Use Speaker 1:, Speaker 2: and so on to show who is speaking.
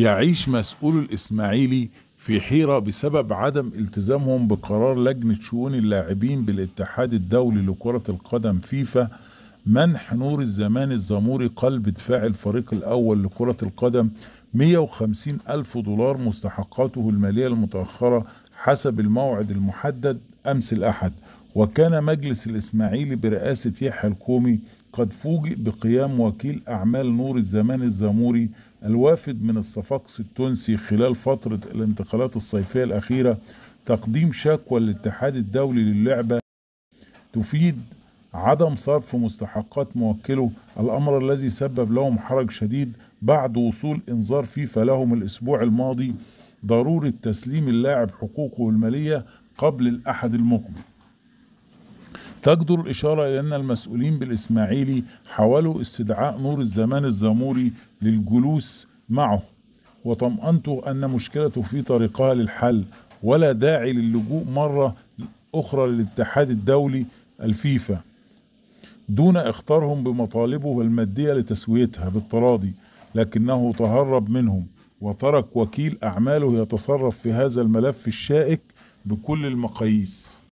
Speaker 1: يعيش مسؤول الإسماعيلي في حيرة بسبب عدم التزامهم بقرار لجنة شؤون اللاعبين بالاتحاد الدولي لكرة القدم فيفا منح نور الزمان الزموري قلب دفاع الفريق الأول لكرة القدم 150 ألف دولار مستحقاته المالية المتأخرة حسب الموعد المحدد أمس الأحد وكان مجلس الإسماعيلي برئاسة يحيى الكومي قد فوجئ بقيام وكيل أعمال نور الزمان الزموري الوافد من الصفاقس التونسي خلال فترة الانتقالات الصيفية الأخيرة تقديم شكوى للاتحاد الدولي للعبة تفيد عدم صرف مستحقات موكله الأمر الذي سبب لهم حرج شديد بعد وصول إنذار فيفا لهم الأسبوع الماضي ضرورة تسليم اللاعب حقوقه المالية قبل الأحد المقبل تجدر الإشارة إلى أن المسؤولين بالإسماعيلي حاولوا استدعاء نور الزمان الزموري للجلوس معه وطمأنته أن مشكلته في طريقها للحل ولا داعي للجوء مرة أخرى للاتحاد الدولي الفيفا دون اختارهم بمطالبه المادية لتسويتها بالتراضي لكنه تهرب منهم وترك وكيل أعماله يتصرف في هذا الملف الشائك بكل المقاييس